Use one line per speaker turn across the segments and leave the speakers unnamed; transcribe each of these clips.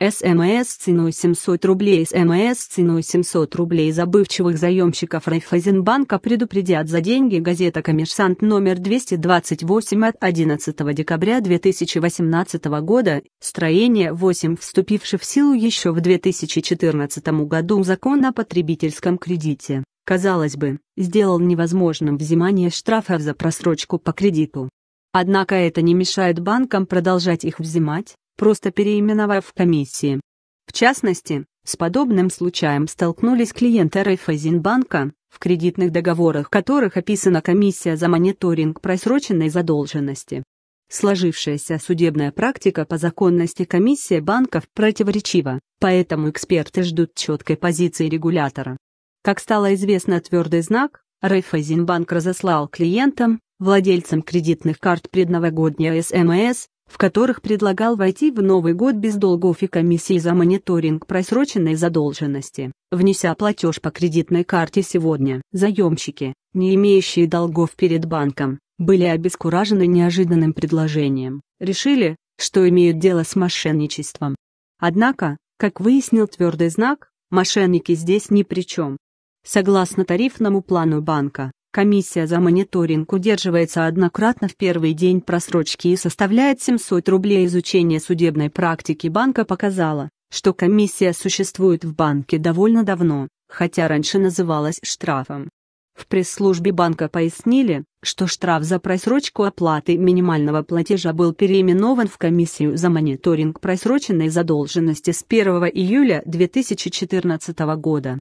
СМС ценой 700 рублей СМС ценой 700 рублей забывчивых заемщиков Райфайзенбанка предупредят за деньги газета «Коммерсант» номер 228 от 11 декабря 2018 года, строение 8 вступивший в силу еще в 2014 году закон о потребительском кредите, казалось бы, сделал невозможным взимание штрафов за просрочку по кредиту. Однако это не мешает банкам продолжать их взимать, просто переименовав в комиссии. В частности, с подобным случаем столкнулись клиенты Райфайзенбанка, в кредитных договорах которых описана комиссия за мониторинг просроченной задолженности. Сложившаяся судебная практика по законности комиссии банков противоречива, поэтому эксперты ждут четкой позиции регулятора. Как стало известно твердый знак, Райфайзенбанк разослал клиентам, владельцам кредитных карт предновогодние СМС, в которых предлагал войти в Новый год без долгов и комиссии за мониторинг просроченной задолженности, внеся платеж по кредитной карте сегодня. Заемщики, не имеющие долгов перед банком, были обескуражены неожиданным предложением, решили, что имеют дело с мошенничеством. Однако, как выяснил твердый знак, мошенники здесь ни при чем. Согласно тарифному плану банка, комиссия за мониторинг удерживается однократно в первый день просрочки и составляет 700 рублей. Изучение судебной практики банка показало, что комиссия существует в банке довольно давно, хотя раньше называлась штрафом. В пресс-службе банка пояснили, что штраф за просрочку оплаты минимального платежа был переименован в комиссию за мониторинг просроченной задолженности с 1 июля 2014 года.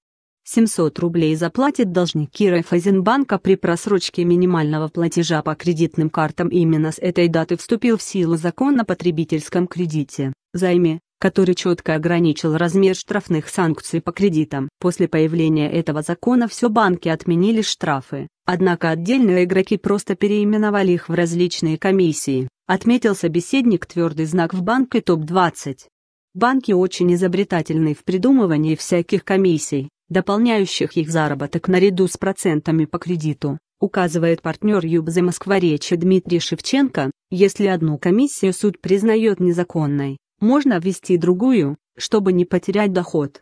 700 рублей заплатит должник Кира Райфайзенбанка при просрочке минимального платежа по кредитным картам. Именно с этой даты вступил в силу закон о потребительском кредите, займе, который четко ограничил размер штрафных санкций по кредитам. После появления этого закона все банки отменили штрафы, однако отдельные игроки просто переименовали их в различные комиссии, отметил собеседник твердый знак в банке ТОП-20. Банки очень изобретательны в придумывании всяких комиссий, дополняющих их заработок наряду с процентами по кредиту, указывает партнер ЮБЗ Москворечи Дмитрий Шевченко, если одну комиссию суд признает незаконной, можно ввести другую, чтобы не потерять доход.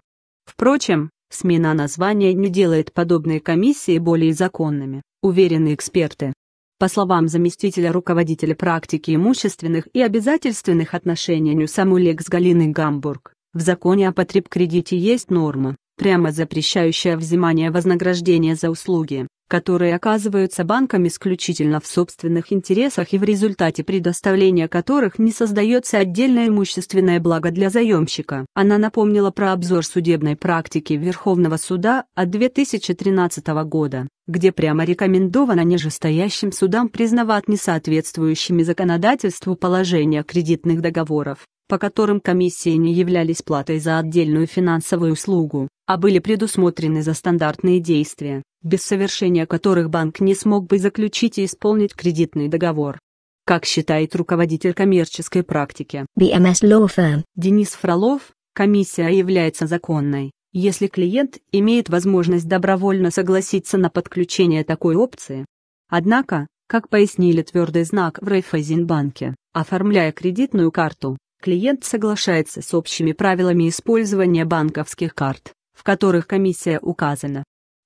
Впрочем, смена названия не делает подобные комиссии более законными, уверены эксперты. По словам заместителя руководителя практики имущественных и обязательственных отношений Ньюсамулекс Галины Гамбург, в законе о потреб кредите есть норма, прямо запрещающая взимание вознаграждения за услуги которые оказываются банками исключительно в собственных интересах и в результате предоставления которых не создается отдельное имущественное благо для заемщика. Она напомнила про обзор судебной практики Верховного суда от 2013 года, где прямо рекомендовано нижестоящим судам признавать несоответствующими законодательству положения кредитных договоров по которым комиссии не являлись платой за отдельную финансовую услугу, а были предусмотрены за стандартные действия без совершения которых банк не смог бы заключить и исполнить кредитный договор. Как считает руководитель коммерческой практики BMS Law Firm Денис Фролов, комиссия является законной, если клиент имеет возможность добровольно согласиться на подключение такой опции. Однако, как пояснили твердый знак в Райфайзенбанке, оформляя кредитную карту, клиент соглашается с общими правилами использования банковских карт, в которых комиссия указана.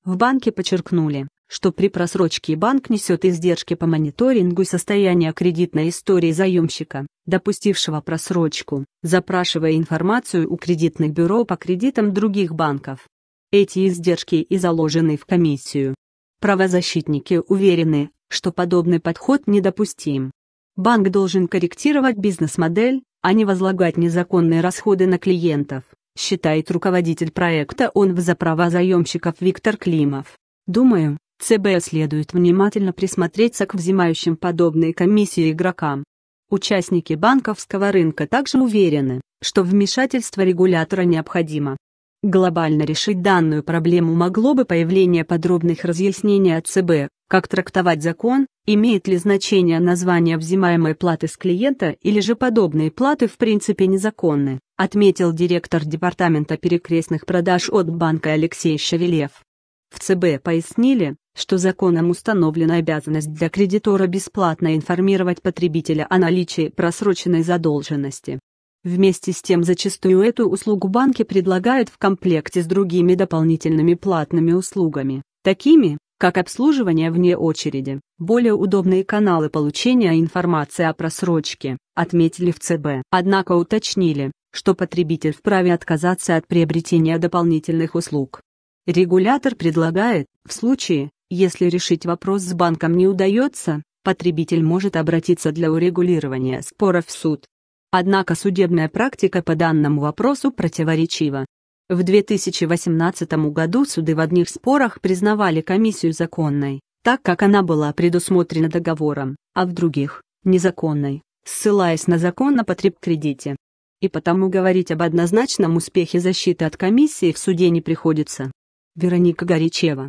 В банке подчеркнули, что при просрочке банк несет издержки по мониторингу состояния кредитной истории заемщика, допустившего просрочку, запрашивая информацию у кредитных бюро по кредитам других банков. Эти издержки и заложены в комиссию. Правозащитники уверены, что подобный подход недопустим. Банк должен корректировать бизнес-модель, а не возлагать незаконные расходы на клиентов считает руководитель проекта он в заправа заемщиков Виктор Климов. Думаю, ЦБ следует внимательно присмотреться к взимающим подобные комиссии игрокам. Участники банковского рынка также уверены, что вмешательство регулятора необходимо. Глобально решить данную проблему могло бы появление подробных разъяснений от ЦБ, как трактовать закон, имеет ли значение название взимаемой платы с клиента или же подобные платы в принципе незаконны отметил директор департамента перекрестных продаж от банка Алексей Шевелев. В ЦБ пояснили, что законом установлена обязанность для кредитора бесплатно информировать потребителя о наличии просроченной задолженности. Вместе с тем зачастую эту услугу банки предлагают в комплекте с другими дополнительными платными услугами, такими, как обслуживание вне очереди, более удобные каналы получения информации о просрочке, отметили в ЦБ. Однако уточнили, что потребитель вправе отказаться от приобретения дополнительных услуг. Регулятор предлагает, в случае, если решить вопрос с банком не удается, потребитель может обратиться для урегулирования спора в суд. Однако судебная практика по данному вопросу противоречива. В 2018 году суды в одних спорах признавали комиссию законной, так как она была предусмотрена договором, а в других – незаконной, ссылаясь на закон о потребкредите. И потому говорить об однозначном успехе защиты от комиссии в суде не приходится. Вероника Горячева